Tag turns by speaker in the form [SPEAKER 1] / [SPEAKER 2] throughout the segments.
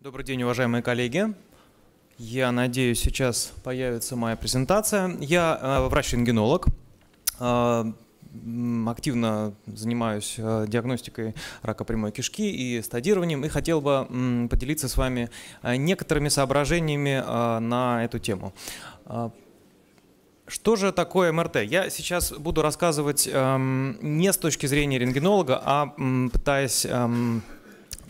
[SPEAKER 1] Добрый день, уважаемые коллеги. Я надеюсь, сейчас появится моя презентация. Я э, врач-рентгенолог, э, активно занимаюсь э, диагностикой рака прямой кишки и стадированием, и хотел бы поделиться с вами некоторыми соображениями на эту тему. Что же такое МРТ? Я сейчас буду рассказывать эм, не с точки зрения рентгенолога, а пытаясь эм,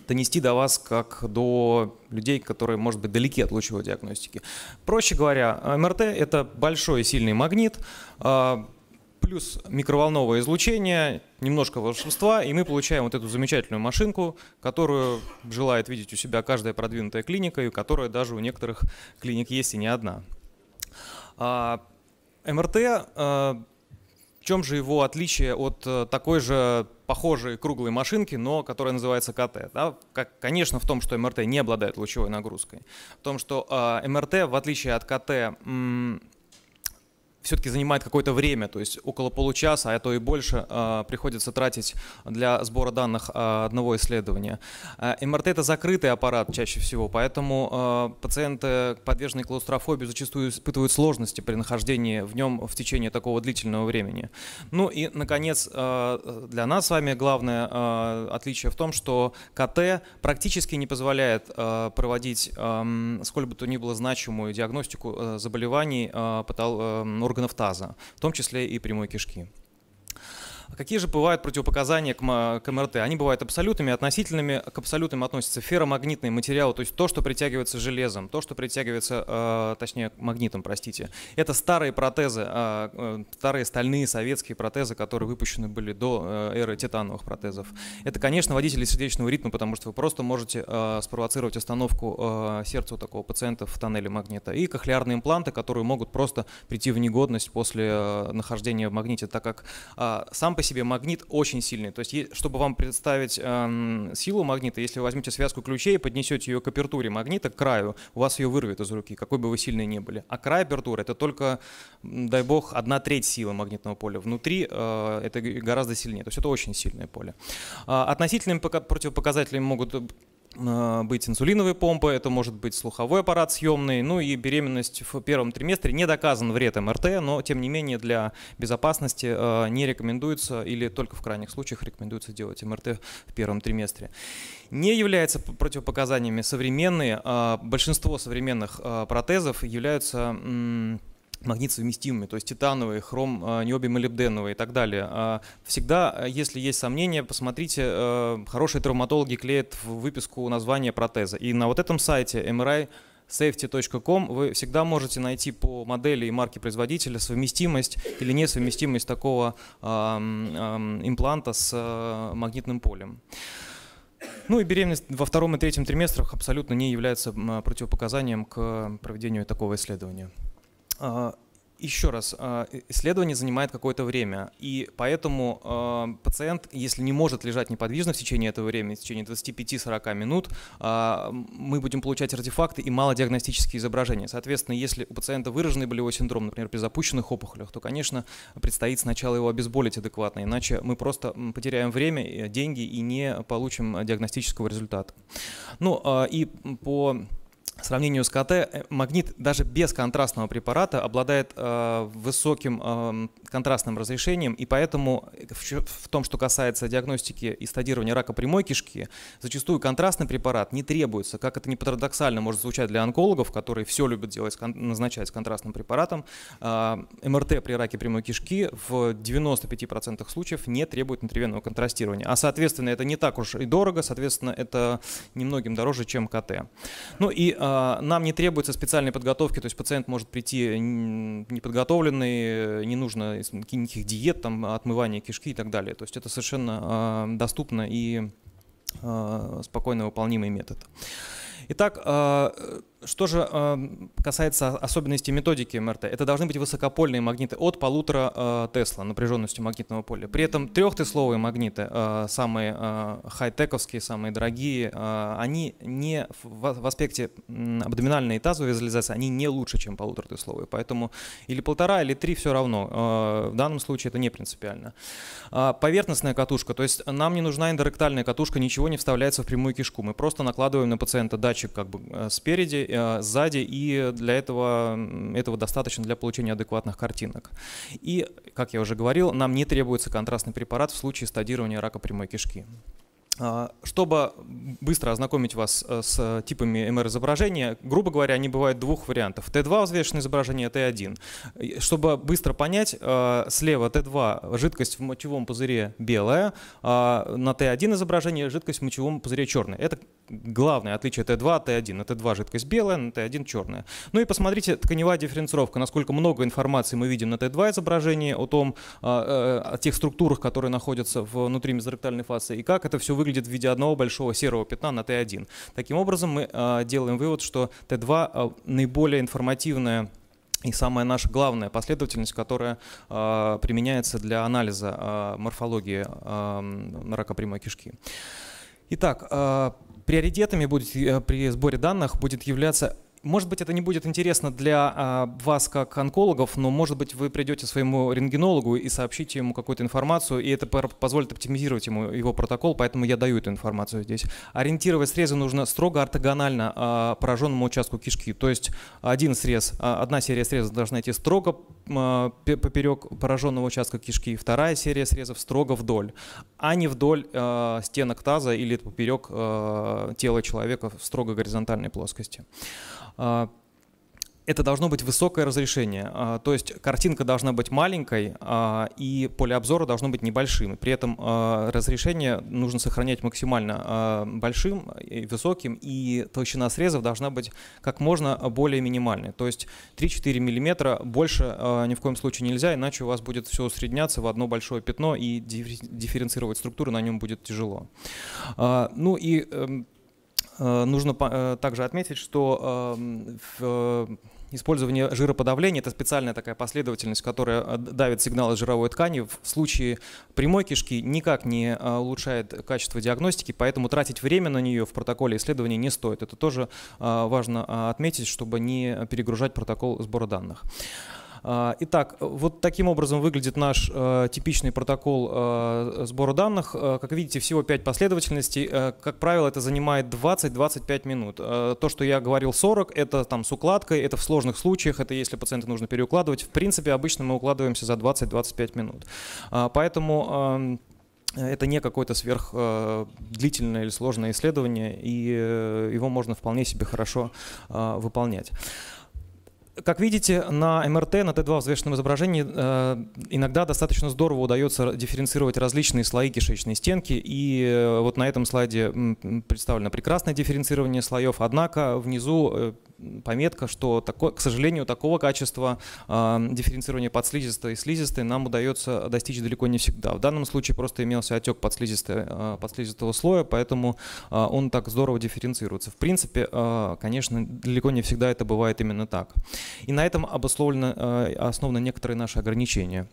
[SPEAKER 1] донести до вас как до людей, которые, может быть, далеки от лучевой диагностики. Проще говоря, МРТ – это большой сильный магнит, а, плюс микроволновое излучение, немножко волшебства, и мы получаем вот эту замечательную машинку, которую желает видеть у себя каждая продвинутая клиника, и которая даже у некоторых клиник есть и не одна. А, МРТ, а, в чем же его отличие от э, такой же похожие круглые машинки, но которая называется КТ. Да? Как, конечно, в том, что МРТ не обладает лучевой нагрузкой. В том, что э, МРТ, в отличие от КТ, все-таки занимает какое-то время, то есть около получаса, а то и больше э, приходится тратить для сбора данных э, одного исследования. Э, МРТ это закрытый аппарат чаще всего, поэтому пациенты, подверженные клаустрофобии, зачастую испытывают сложности при нахождении в нем в течение такого длительного времени. Ну и, наконец, для нас с вами главное отличие в том, что КТ практически не позволяет проводить эм, сколь бы то ни было значимую диагностику заболеваний органов таза, в том числе и прямой кишки. А какие же бывают противопоказания к, к МРТ? Они бывают абсолютными, относительными. К абсолютным относятся ферромагнитные материалы, то есть то, что притягивается железом, то, что притягивается, э, точнее, магнитом, простите. Это старые протезы, э, э, старые стальные советские протезы, которые выпущены были до э, эры титановых протезов. Это, конечно, водители сердечного ритма, потому что вы просто можете э, спровоцировать остановку э, сердца у такого пациента в тоннеле магнита. И кохлеарные импланты, которые могут просто прийти в негодность после э, нахождения в магните, так как э, сам по себе магнит очень сильный. То есть, чтобы вам представить эм, силу магнита, если вы возьмете связку ключей и поднесете ее к апертуре магнита, к краю, у вас ее вырвет из руки, какой бы вы сильный ни были. А край апертуры — это только, дай бог, одна треть силы магнитного поля. Внутри э, это гораздо сильнее. То есть это очень сильное поле. А, э, относительными противопоказателями могут Э, быть инсулиновые помпы, это может быть слуховой аппарат съемный, ну и беременность в первом триместре не доказан вред МРТ, но тем не менее для безопасности э, не рекомендуется или только в крайних случаях рекомендуется делать МРТ в первом триместре. Не являются противопоказаниями современные, э, большинство современных протезов являются магнит совместимыми, то есть титановые, хром, а, необий, молибденовые и так далее. А, всегда, а, если есть сомнения, посмотрите, хорошие травматологи клеят в выписку название протеза. И на вот этом сайте MRI safety.com вы всегда можете найти по модели и марке производителя совместимость или несовместимость такого импланта с магнитным полем. Ну и беременность во втором и третьем триместрах абсолютно не является противопоказанием к проведению такого исследования. А, еще раз, а, исследование занимает какое-то время, и поэтому а, пациент, если не может лежать неподвижно в течение этого времени, в течение 25-40 минут, мы будем получать артефакты и малодиагностические изображения. Соответственно, если у пациента выраженный болевой синдром, например, при запущенных опухолях, то, конечно, предстоит сначала его обезболить адекватно, иначе мы просто потеряем время, э, деньги и не получим диагностического результата. Ну и по сравнению с КТ, э, магнит даже без контрастного препарата обладает э, высоким э, контрастным разрешением, и поэтому э, в, в том, что касается диагностики и стадирования рака прямой кишки, зачастую контрастный препарат не требуется. Как это не парадоксально может звучать для онкологов, которые все любят делать, назначать с контрастным препаратом, э, МРТ при раке прямой кишки в 95% случаев не требует внутривенного контрастирования. А, соответственно, это не так уж и дорого, соответственно, это немногим дороже, чем КТ. Ну и э, а, нам не требуется специальной подготовки, то есть пациент может прийти неподготовленный, не нужно никаких диет, там, отмывания кишки и так далее. То есть это совершенно а, доступно и а, спокойно выполнимый метод. Итак, что же э, касается особенностей методики МРТ, это должны быть высокопольные магниты от полутора э, Тесла напряженностью магнитного поля. При этом трехтесловые магниты, э, самые э, хай-тековские, самые дорогие, э, они не в, в аспекте э, абдоминальной и тазовой визуализации, они не лучше, чем полуторатесловые. Поэтому или полтора, или три все равно. Э, в данном случае это не принципиально. Э, поверхностная катушка, то есть нам не нужна индоректальная катушка, ничего не вставляется в прямую кишку. Мы просто накладываем на пациента датчик как бы э, спереди Э, сзади, и для этого, этого достаточно для получения адекватных картинок. И, как я уже говорил, нам не требуется контрастный препарат в случае стадирования рака прямой кишки. А, чтобы быстро ознакомить вас э, с э, типами МР-изображения, грубо говоря, они бывают двух вариантов. Т2 взвешенное изображение, Т1. Чтобы быстро понять, э, слева Т2 жидкость в мочевом пузыре белая, а на Т1 изображение жидкость в мочевом пузыре черная. Это главное отличие Т2 от Т1. На Т2 жидкость белая, на Т1 черная. Ну и посмотрите, тканевая дифференцировка, насколько много информации мы видим на Т2 изображении о том, а, о тех структурах, которые находятся внутри мезоректальной фасы и как это все выглядит выглядит в виде одного большого серого пятна на Т1. Таким образом, мы а, делаем вывод, что Т2 а, наиболее информативная и самая наша главная последовательность, которая а, применяется для анализа морфологии рака прямой кишки. Итак, приоритетами будет, э, при сборе данных будет являться может быть, это не будет интересно для а, вас как онкологов, но, может быть, вы придете своему рентгенологу и сообщите ему какую-то информацию, и это позволит оптимизировать ему его протокол, поэтому я даю эту информацию здесь. Ориентировать срезы нужно строго ортогонально а, пораженному участку кишки, то есть один срез, а, одна серия срезов должна идти строго поперек пораженного участка кишки, вторая серия срезов строго вдоль, а не вдоль стенок таза или поперек тела человека в строго горизонтальной плоскости. А, это должно быть высокое разрешение, а, то есть картинка должна быть маленькой а, и поле обзора должно быть небольшим. При этом разрешение нужно сохранять максимально большим, и высоким, и толщина срезов должна быть как можно более минимальной. То есть 3-4 мм больше ни в коем случае нельзя, иначе у вас будет все усредняться в одно большое пятно и дифференцировать структуру на нем будет тяжело. Ну и эм, Э, нужно э, также отметить, что эм, э, использование жироподавления – это специальная такая последовательность, которая давит сигналы жировой ткани. В случае прямой кишки никак не улучшает качество диагностики, поэтому тратить время на нее в протоколе исследования не стоит. Это тоже важно отметить, чтобы не перегружать протокол сбора данных. А, итак, вот таким образом выглядит наш э, типичный протокол э, сбора данных. Э, как видите, всего 5 последовательностей. Как правило, это занимает 20-25 минут. То, что я говорил 40, это там с укладкой, это в сложных случаях, это если пациента нужно переукладывать. В принципе, обычно мы укладываемся за 20-25 минут. Поэтому это не какое-то сверх длительное или сложное исследование, и его можно вполне себе хорошо выполнять. Как видите, на МРТ, на Т2 взвешенном изображении э, иногда достаточно здорово удается дифференцировать различные слои кишечной стенки. И э, вот на этом слайде представлено прекрасное дифференцирование слоев. Однако внизу э, пометка, что, такое, к сожалению, такого качества э, а, дифференцирования подслизистой и слизистой нам удается достичь далеко не всегда. В данном случае просто имелся отек а, подслизистого слоя, поэтому э, он так здорово дифференцируется. В принципе, э, конечно, далеко не всегда это бывает именно так. И на этом обусловлены э, основаны некоторые наши ограничения.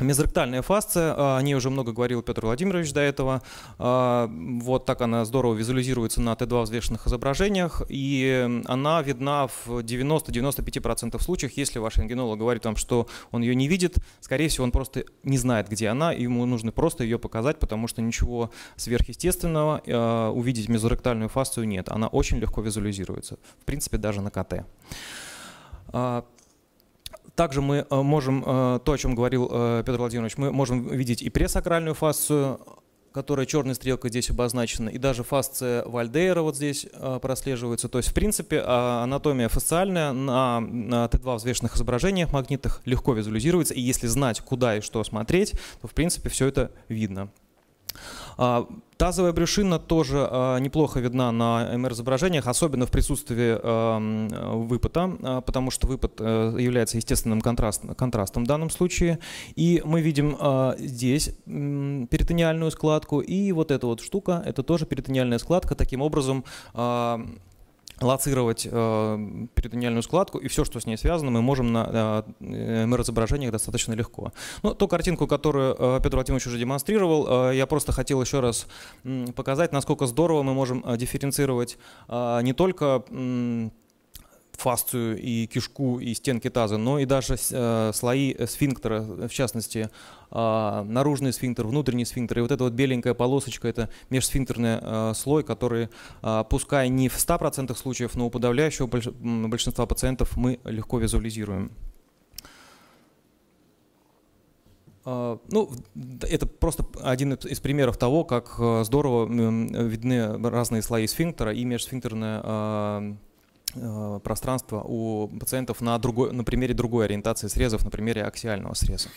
[SPEAKER 1] Мезоректальная фасция, а, о ней уже много говорил Петр Владимирович до этого. А, вот так она здорово визуализируется на Т2 взвешенных изображениях, и она видна в 90-95% случаев, если ваш рентгенолог говорит вам, что он ее не видит, скорее всего, он просто не знает, где она, и ему нужно просто ее показать, потому что ничего сверхъестественного а, увидеть мезоректальную фасцию нет. Она очень легко визуализируется, в принципе, даже на КТ. Также мы э, можем, э, то, о чем говорил э, Петр Владимирович, мы можем видеть и пресакральную фасцию, которая черной стрелкой здесь обозначена, и даже фасция Вальдейра вот здесь прослеживается. То есть, в принципе, а, анатомия фасциальная на Т2 взвешенных изображениях магнитных легко визуализируется, и если знать, куда и что смотреть, то, в принципе, все это видно. А, тазовая брюшина тоже а, неплохо видна на МР-изображениях, особенно в присутствии э, выпада, а, потому что выпад э, является естественным контраст, контрастом в данном случае. И мы видим здесь э, перитониальную складку, и вот эта вот штука, это тоже перитониальная складка. Таким образом, лоцировать э, перитониальную складку, и все, что с ней связано, мы можем на э, MR-изображениях э, достаточно легко. Ну, ту картинку, которую э, Петр Владимирович уже демонстрировал, э, я просто хотел еще раз э, показать, насколько здорово мы можем э, дифференцировать э, не только... Э, фасцию и кишку и стенки таза, но и даже э, слои э, сфинктера, в частности, э, наружный сфинктер, внутренний сфинктер. И вот эта вот беленькая полосочка – это межсфинктерный э, слой, который, э, пускай не в 100% случаев, но у подавляющего больш большинства пациентов мы легко визуализируем. А, ну, это просто один из примеров того, как э, здорово видны разные слои сфинктера и межсфинктерная Э, пространства у пациентов на, другой, на примере другой ориентации срезов, на примере аксиального среза.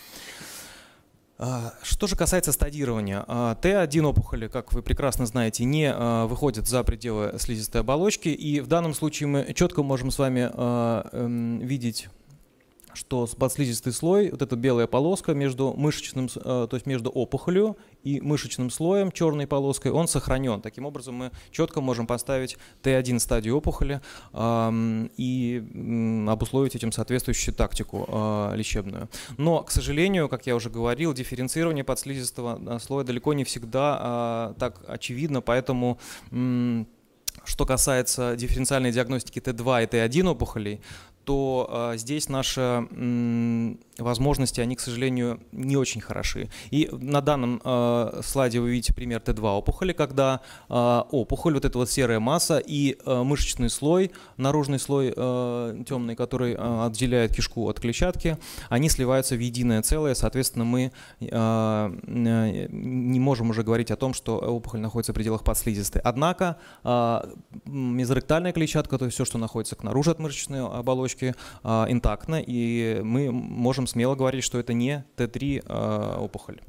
[SPEAKER 1] А, что же касается стадирования, а, Т1 опухоли, как вы прекрасно знаете, не а, выходит за пределы слизистой оболочки, и в данном случае мы четко можем с вами эм, видеть что подслизистый слой, вот эта белая полоска между мышечным, э, то есть между опухолью и мышечным слоем, черной полоской, он сохранен. Таким образом, мы четко можем поставить Т1 стадию опухоли и обусловить этим соответствующую тактику а, лечебную. Но, к сожалению, как я уже говорил, дифференцирование подслизистого э, слоя далеко не всегда а, так очевидно, поэтому что касается дифференциальной диагностики Т2 и Т1 опухолей, то э, здесь наши э, возможности, они, к сожалению, не очень хороши. И на данном э, слайде вы видите пример Т2 опухоли, когда э, опухоль, вот эта вот серая масса и э, мышечный слой, наружный слой э, темный, который э, отделяет кишку от клетчатки, они сливаются в единое целое, соответственно, мы э, не можем уже говорить о том, что опухоль находится в пределах подслизистой. Однако э, мезоректальная клетчатка, то есть все, что находится к от мышечной оболочки, цепочки э, а, интактна, и мы можем смело говорить, что это не Т3 э, а, опухоль.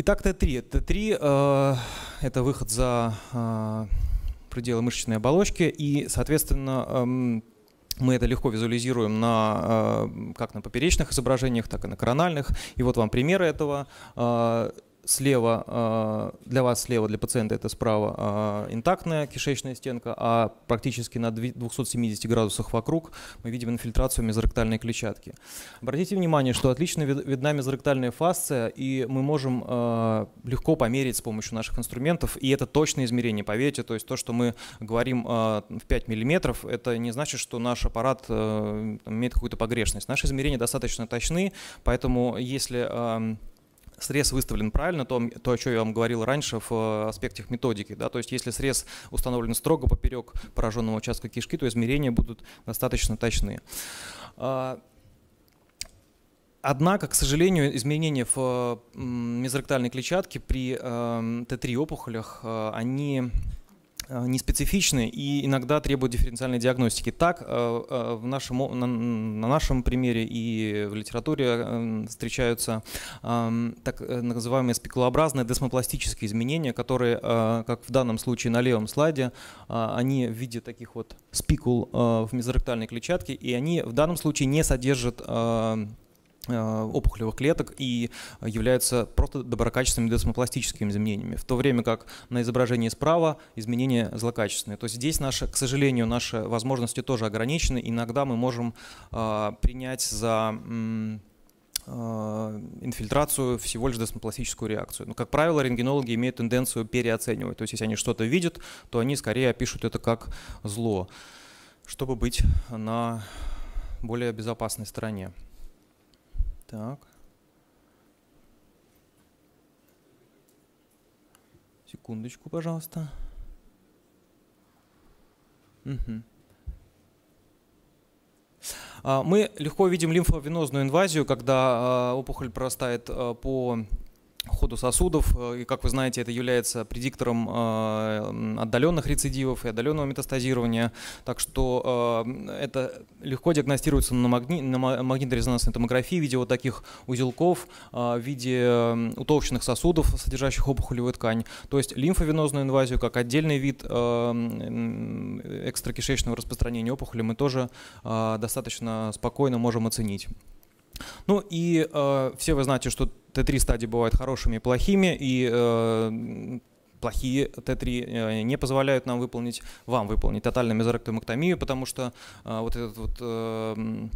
[SPEAKER 1] Итак, Т3. Т3 э, – это выход за э, пределы мышечной оболочки, и, соответственно, э, мы это легко визуализируем на, как на поперечных изображениях, так и на корональных. И вот вам примеры этого слева, э, для вас слева, для пациента это справа э, интактная кишечная стенка, а практически на 270 градусах вокруг мы видим инфильтрацию мезоректальной клетчатки. Обратите внимание, что отлично видна мезоректальная фасция, и мы можем э, легко померить с помощью наших инструментов, и это точное измерение, поверьте, то есть то, что мы говорим в 5 миллиметров, это не значит, что наш аппарат имеет какую-то погрешность. Наши измерения достаточно точны, поэтому если эм, срез выставлен правильно, то, то, о чем я вам говорил раньше в э, аспекте методики. Да, то есть если срез установлен строго поперек пораженного участка кишки, то измерения будут достаточно точные. А, однако, к сожалению, изменения в мезоректальной клетчатке при эм, Т3 опухолях, э, они Э, неспецифичны и иногда требуют дифференциальной диагностики. Так, э, э, в нашем, на, нашем примере и в литературе встречаются эм, так называемые спекулообразные десмопластические изменения, которые, как в данном случае на левом слайде, они в виде таких вот спикул в мезоректальной клетчатке, и они в данном случае не содержат Э, опухолевых клеток и являются просто доброкачественными десмопластическими изменениями, в то время как на изображении справа изменения злокачественные. То есть здесь, наши, к сожалению, наши возможности тоже ограничены. Иногда мы можем э, принять за э, инфильтрацию, всего лишь десмопластическую реакцию. Но, как правило, рентгенологи имеют тенденцию переоценивать. То есть, если они что-то видят, то они скорее опишут это как зло, чтобы быть на более безопасной стороне. Так. Секундочку, пожалуйста. Угу. Мы легко видим лимфовенозную инвазию, когда а, опухоль прорастает а, по выходу сосудов. Э, и, как вы знаете, это является предиктором э, отдаленных рецидивов и отдаленного метастазирования. Так что э, это легко диагностируется на, магни... на магниторезонансной томографии в виде вот таких узелков, в виде утолщенных сосудов, содержащих опухолевую ткань. То есть лимфовенозную инвазию как отдельный вид экстракишечного распространения опухоли мы тоже достаточно спокойно можем оценить. Ну и э, все вы знаете, что Т3 стадии бывают хорошими и плохими, и э, плохие Т3 э, не позволяют нам выполнить, вам выполнить тотальную мезоректомэктомию, потому что э, вот этот вот э,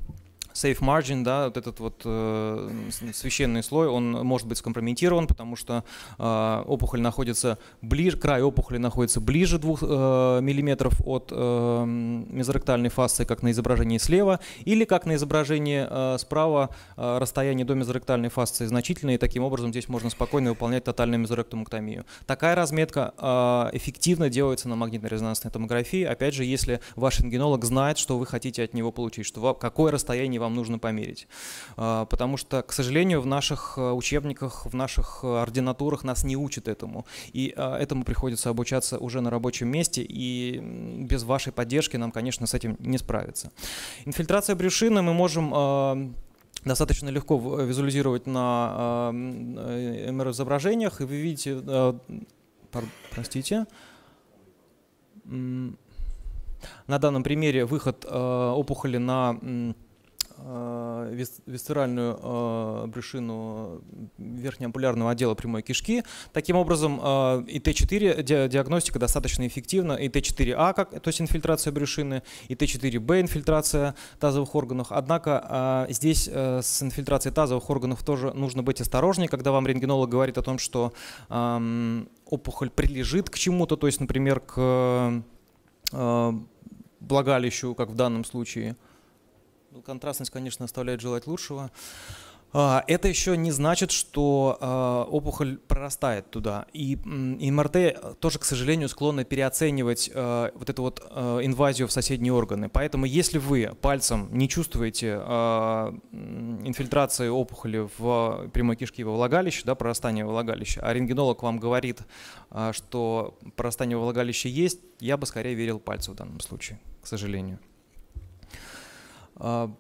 [SPEAKER 1] Safe margin, да, вот этот вот э, священный слой, он может быть скомпрометирован, потому что э, опухоль находится ближе, край опухоли находится ближе 2 э, мм от э, мезоректальной фасции, как на изображении слева, или как на изображении э, справа э, расстояние до мезоректальной фасции значительное, и таким образом здесь можно спокойно выполнять тотальную мезоректомоктомию. Такая разметка э, эффективно делается на магнитно-резонансной томографии, опять же, если ваш рентгенолог знает, что вы хотите от него получить, что какое расстояние вам нужно померить. А, потому что, к сожалению, в наших э, учебниках, в наших э, ординатурах нас не учат этому. И а, этому приходится обучаться уже на рабочем месте, и без вашей поддержки нам, конечно, с этим не справиться. Инфильтрация брюшины мы можем а, достаточно легко э, визуализировать на МР-изображениях, и вы видите, простите, на данном примере выход опухоли на Э, висцеральную э, брюшину верхнеампулярного отдела прямой кишки. Таким образом, э, и Т 4 диагностика достаточно эффективна. и Т 4 а как, то есть инфильтрация брюшины, Т 4 б инфильтрация тазовых органов. Однако здесь с инфильтрацией тазовых органов тоже нужно быть осторожнее, когда вам рентгенолог говорит о том, что эм, опухоль прилежит к чему-то, то есть, например, к благалищу как в данном случае – ну, контрастность, конечно, оставляет желать лучшего. А, это еще не значит, что а, опухоль прорастает туда. И и МРТ эм тоже, к сожалению, склонны переоценивать а, вот эту вот инвазию в соседние органы. Поэтому если вы пальцем не чувствуете инфильтрации опухоли в прямой кишке во влагалище, да, прорастание влагалища, а рентгенолог вам говорит, что прорастание влагалища есть, я бы скорее верил пальцу в данном случае, к сожалению. А,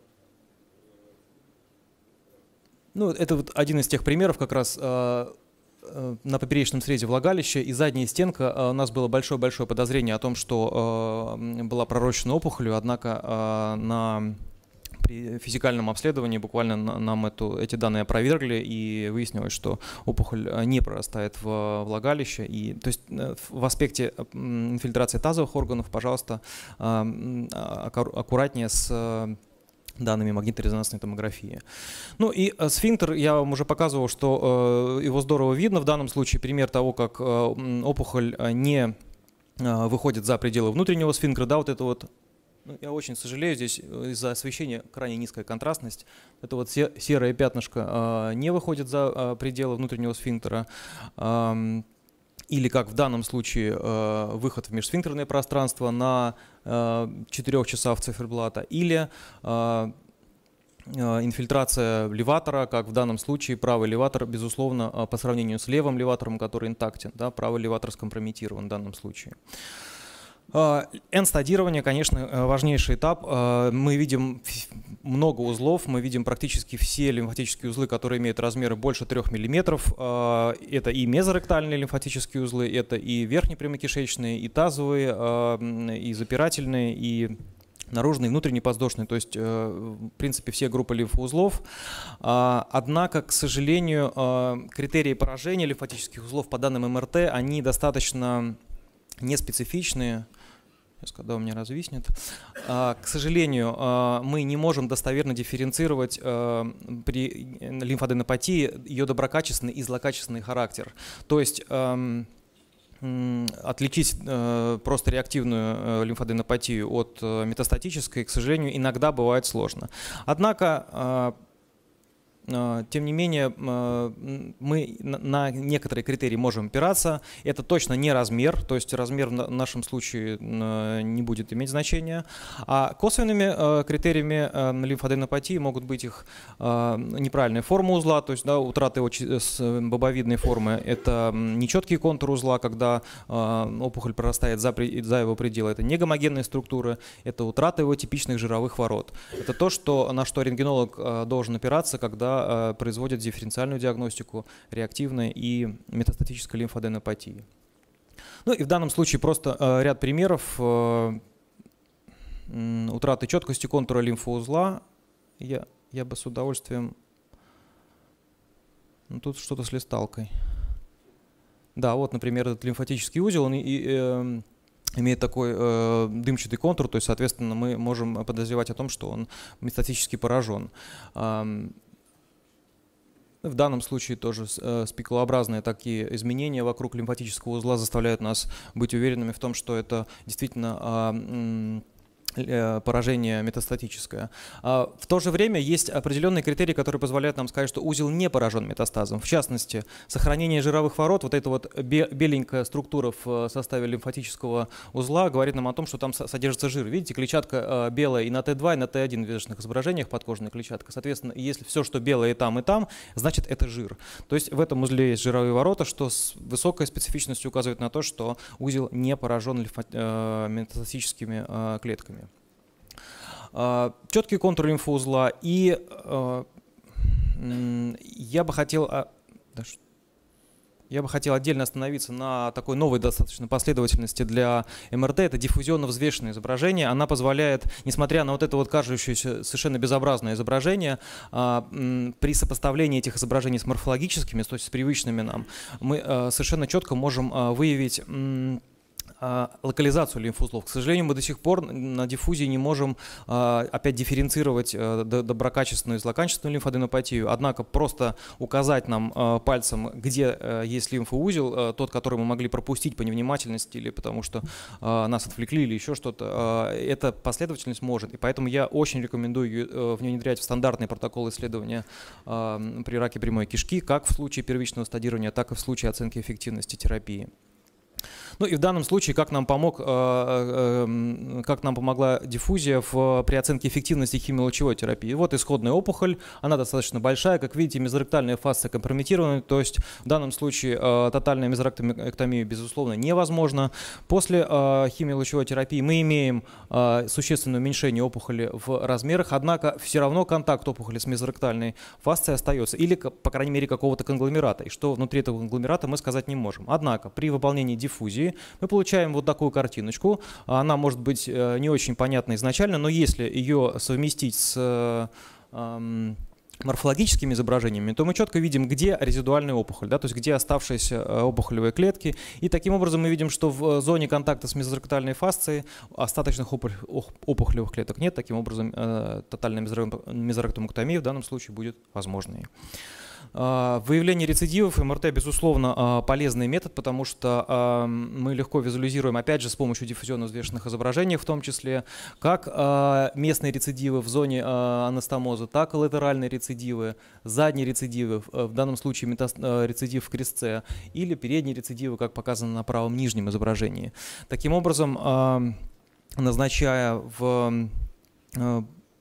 [SPEAKER 1] ну, это вот один из тех примеров как раз а, э, на поперечном срезе влагалища и задняя стенка. А, у нас было большое-большое подозрение о том, что была пророчена опухолью, однако на при физикальном обследовании буквально нам эту, эти данные опровергли, и выяснилось, что опухоль э, не прорастает в э, влагалище. И, то есть э, в аспекте инфильтрации тазовых органов, пожалуйста, а, аккуратнее с данными магнитно-резонансной томографии. Ну и сфинктер, я вам уже показывал, что его здорово видно. В данном случае пример того, как опухоль не выходит за пределы внутреннего сфинктера, да, вот это вот ну, я очень сожалею, здесь э, из-за освещения крайне низкая контрастность. Это вот серое пятнышко э, не выходит за э, пределы внутреннего сфинктера. Э, или, как в данном случае, э, выход в межсфинктерное пространство на э, 4 часах циферблата. Или э, инфильтрация леватора, как в данном случае правый леватор, безусловно, по сравнению с левым леватором, который интактен, да, правый леватор скомпрометирован в данном случае. N-стадирование, э, конечно, э, важнейший этап. Э, мы видим много узлов, мы видим практически все лимфатические узлы, которые имеют размеры больше 3 мм. Это и мезоректальные лимфатические узлы, это и верхние прямокишечные, и тазовые, и запирательные, и наружный, внутренний, подвздошный, то есть, в принципе, все группы лимфоузлов. Однако, к сожалению, критерии поражения лимфатических узлов по данным МРТ, они достаточно неспецифичные, специфичные сейчас, когда у меня развиснет. А, к сожалению, а, мы не можем достоверно дифференцировать а, при лимфоденопатии ее доброкачественный и злокачественный характер. То есть отличить э, просто реактивную э, лимфоденопатию от э, метастатической, к сожалению, иногда бывает сложно. Однако а, тем не менее, а, мы на некоторые критерии можем опираться. Это точно не размер, то есть размер в нашем случае а, не будет иметь значения. А косвенными критериями лимфоденопатии могут быть их неправильная форма узла, то есть да, утраты э, э, бобовидной формы. Это нечеткий контур узла, когда опухоль прорастает за, его пределы. Это негомогенные структуры, это утрата его типичных жировых ворот. Это то, что, на что рентгенолог должен опираться, когда когда э, производят дифференциальную диагностику реактивной и метастатической лимфоденопатии. Ну и в данном случае просто э, ряд примеров э, утраты четкости контура лимфоузла. Я, я бы с удовольствием... Ну, тут что-то с листалкой. Да, вот, например, этот лимфатический узел, он и, и, э, имеет такой э, дымчатый контур, то есть, соответственно, мы можем подозревать о том, что он метастатически поражен. Эм, в данном случае тоже э, спекулообразные такие изменения вокруг лимфатического узла заставляют нас быть уверенными в том, что это действительно а, Э, поражение метастатическое. А, в то же время есть определенные критерии, которые позволяют нам сказать, что узел не поражен метастазом. В частности, сохранение жировых ворот, вот эта вот беленькая структура в э, составе лимфатического узла говорит нам о том, что там содержится жир. Видите, клетчатка э, белая и на Т2, и на Т1 в вешенных изображениях подкожная клетчатка. Соответственно, если все, что белое и там, и там, значит это жир. То есть в этом узле есть жировые ворота, что с высокой специфичностью указывает на то, что узел не поражен метастатическими клетками четкий а, контур лимфоузла. И а, я бы хотел... А, я бы хотел отдельно остановиться на такой новой достаточно последовательности для МРТ. Это диффузионно взвешенное изображение. Она позволяет, несмотря на вот это вот кажущееся совершенно безобразное изображение, при сопоставлении этих изображений с морфологическими, то есть с привычными нам, мы совершенно четко можем выявить а, локализацию лимфузлов. К сожалению, мы до сих пор на диффузии не можем а, опять дифференцировать э, доброкачественную и злокачественную лимфоденопатию. Однако просто указать нам э, пальцем, где э, есть лимфоузел, тот, который мы могли пропустить по невнимательности или потому что нас отвлекли или еще что-то, эта последовательность может. И поэтому я очень рекомендую внедрять в стандартный протокол исследования при раке прямой кишки, как в случае первичного стадирования, так и в случае оценки эффективности терапии. Ну и в данном случае, как нам, помог, э, э, как нам помогла диффузия в, э, при оценке эффективности химиолучевой терапии. Вот исходная опухоль, она достаточно большая, как видите, мезоректальные фасции компрометированы, то есть в данном случае тотальная мезоректомия, безусловно, невозможна. После химиолучевой терапии мы имеем существенное уменьшение опухоли в размерах, однако все равно контакт опухоли с мезоректальной фасцией остается, или, по крайней мере, какого-то конгломерата, и что внутри этого конгломерата мы сказать не можем. Однако при выполнении диффузии студии, мы получаем вот такую картиночку. Она может быть э, не очень понятна изначально, но если ее совместить с эм, морфологическими изображениями, то мы четко видим, где резидуальная опухоль, да, то есть где оставшиеся э, опухолевые клетки. И таким образом мы видим, что в э, зоне контакта с мезоректальной фасцией остаточных опухолевых клеток нет. Таким образом, тотальная мезоректомоктомия в данном случае будет возможной. А, выявление рецидивов МРТ, безусловно, а, полезный метод, потому что а, мы легко визуализируем, опять же, с помощью диффузионно взвешенных изображений, в том числе, как местные рецидивы в зоне анастомоза, так и латеральные рецидивы, задние рецидивы, в данном случае метаст... рецидив в крестце, или передние рецидивы, как показано на правом нижнем изображении. Таким образом, назначая в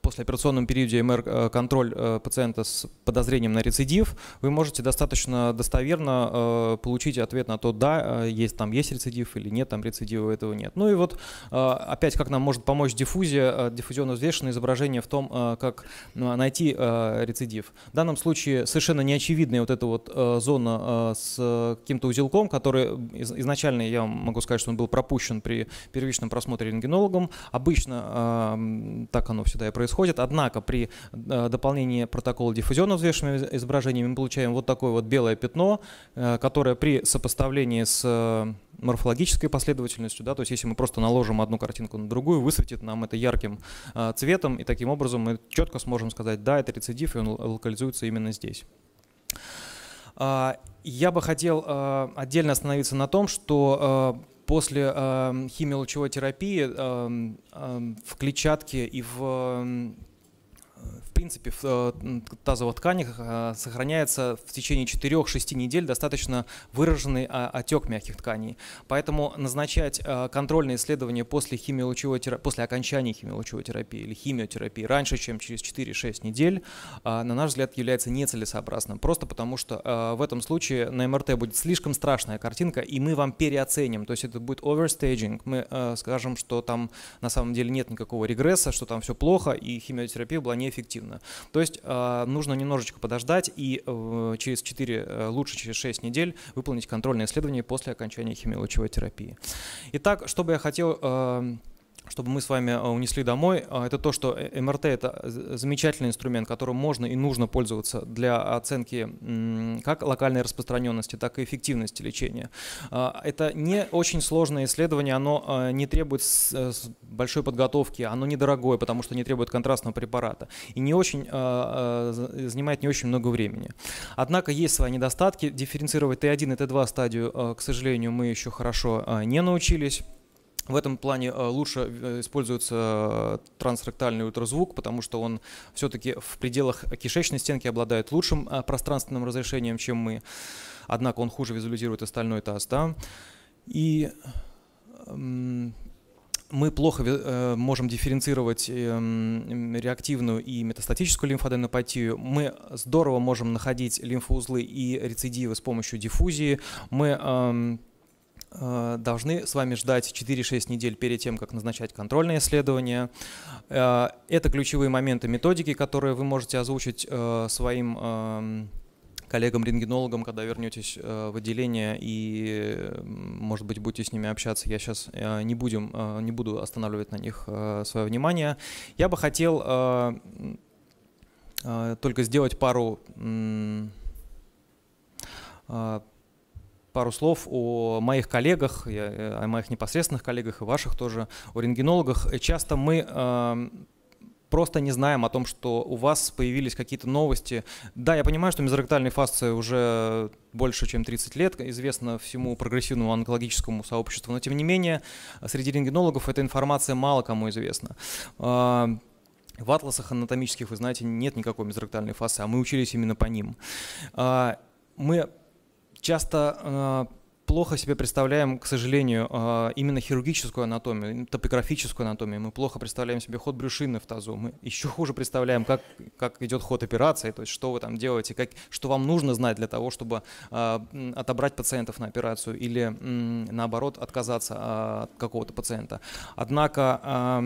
[SPEAKER 1] послеоперационном периоде МР-контроль э, э, пациента с подозрением на рецидив, вы можете достаточно достоверно э, получить ответ на то, да, есть там есть рецидив или нет, там рецидива этого нет. Ну и вот опять как нам может помочь диффузия, диффузионно взвешенное изображение в том, как найти рецидив. В данном случае совершенно неочевидная вот эта вот зона с каким-то узелком, который изначально, я могу сказать, что он был пропущен при первичном просмотре рентгенологом. Обычно так оно всегда и происходит происходит. Однако при э, дополнении протокола диффузионно взвешенными изображениями мы получаем вот такое вот белое пятно, э, которое при сопоставлении с э, морфологической последовательностью, да, то есть если мы просто наложим одну картинку на другую, высветит нам это ярким цветом, и таким образом мы четко сможем сказать, да, это рецидив, и он локализуется именно здесь. А, я бы хотел отдельно остановиться на том, что после э, химиолучевой терапии э, э, в клетчатке и в принципе, в э, тазовых тканях э, сохраняется в течение 4-6 недель достаточно выраженный а, отек мягких тканей. Поэтому назначать э, контрольные исследования после, химиолучевой терапии, после окончания химиолучевой терапии или химиотерапии раньше, чем через 4-6 недель, на наш взгляд, является нецелесообразным. Просто потому, что в этом случае на МРТ будет слишком страшная картинка, и мы вам переоценим. То есть это будет overstaging. Мы скажем, что там на самом деле нет никакого регресса, что там все плохо, и химиотерапия была неэффективна медленно. То есть э, нужно немножечко подождать и э, через 4, э, лучше через 6 недель выполнить контрольное исследование после окончания химиолучевой терапии. Итак, что бы я хотел эм, чтобы мы с вами э, унесли домой, а, это то, что э, МРТ – это э, замечательный инструмент, которым можно и нужно пользоваться для оценки как локальной распространенности, так и эффективности лечения. А, это не очень сложное исследование, оно а, не требует большой подготовки, оно недорогое, потому что не требует контрастного препарата и не очень, занимает не очень много времени. Однако есть свои недостатки. Дифференцировать Т1 и Т2 стадию, к сожалению, мы еще хорошо не научились. В этом плане э, лучше э, используется э, трансректальный ультразвук, потому что он все-таки в пределах кишечной стенки обладает лучшим пространственным разрешением, чем мы. Однако он хуже визуализирует остальной таз. Да? И эм, мы плохо можем дифференцировать эм, реактивную и метастатическую лимфоденопатию. Мы здорово можем находить лимфоузлы и рецидивы с помощью диффузии. Мы эм, Э, должны с вами ждать 4-6 недель перед тем, как назначать контрольное исследование. Э, это ключевые моменты методики, которые вы можете озвучить э, своим эм, коллегам-рентгенологам, когда вернетесь в отделение и, может быть, будете с ними общаться. Я сейчас не, будем, не буду останавливать на них свое внимание. Я бы хотел только сделать пару пару слов о моих коллегах, э, о моих непосредственных коллегах и ваших тоже, о рентгенологах. Часто мы эм, просто не знаем о том, что у вас появились какие-то новости. Да, я понимаю, что мезоректальная фасция уже больше, чем 30 лет, известна всему прогрессивному онкологическому сообществу, но тем не менее среди рентгенологов эта информация мало кому известна. Эм, в атласах анатомических, вы знаете, нет никакой мезоректальной фасы, а мы учились именно по ним. Э, мы часто э, плохо себе представляем, к сожалению, э, именно хирургическую анатомию, топографическую анатомию. Мы плохо представляем себе ход брюшины в тазу. Мы еще хуже представляем, как, как идет ход операции, то есть что вы там делаете, как, что вам нужно знать для того, чтобы э, отобрать пациентов на операцию или, наоборот, отказаться а, от какого-то пациента. Однако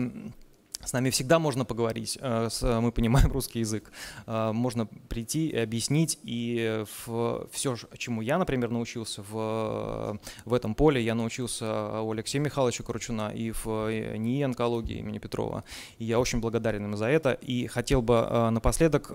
[SPEAKER 1] с нами всегда можно поговорить, э, э, мы понимаем русский язык. Э, можно прийти и объяснить. И все, чему я, например, научился в, в этом поле, я научился у Алексея Михайловича Кручуна и в НИИ онкологии имени Петрова. И я очень благодарен им за это. И хотел бы напоследок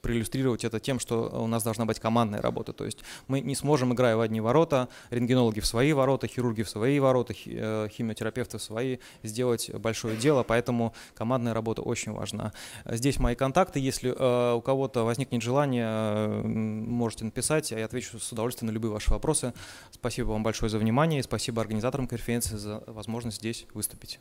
[SPEAKER 1] проиллюстрировать это тем, что у нас должна быть командная работа. То есть мы не сможем, играя в одни ворота, рентгенологи в свои ворота, хирурги в свои ворота, э, химиотерапевты в свои, сделать большое дело, поэтому командная работа очень важна. Здесь мои контакты, если э, у кого-то возникнет желание, э, можете написать, я отвечу с удовольствием на любые ваши вопросы. Спасибо вам большое за внимание и спасибо организаторам конференции за возможность здесь выступить.